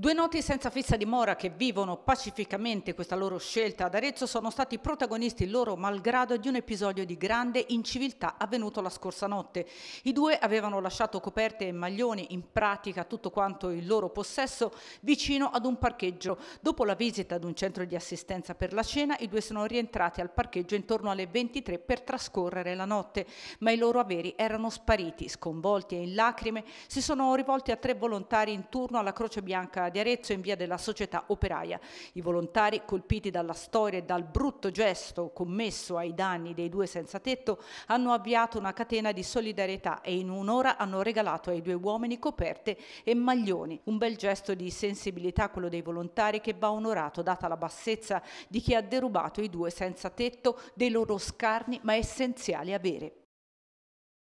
Due noti senza fissa dimora che vivono pacificamente questa loro scelta ad Arezzo sono stati protagonisti loro malgrado di un episodio di grande inciviltà avvenuto la scorsa notte. I due avevano lasciato coperte e maglioni, in pratica tutto quanto il loro possesso, vicino ad un parcheggio. Dopo la visita ad un centro di assistenza per la cena, i due sono rientrati al parcheggio intorno alle 23 per trascorrere la notte, ma i loro averi erano spariti. Sconvolti e in lacrime, si sono rivolti a tre volontari intorno alla Croce Bianca di Arezzo in via della Società Operaia. I volontari, colpiti dalla storia e dal brutto gesto commesso ai danni dei due senza tetto, hanno avviato una catena di solidarietà e in un'ora hanno regalato ai due uomini coperte e maglioni. Un bel gesto di sensibilità quello dei volontari che va onorato data la bassezza di chi ha derubato i due senza tetto dei loro scarni ma essenziali avere.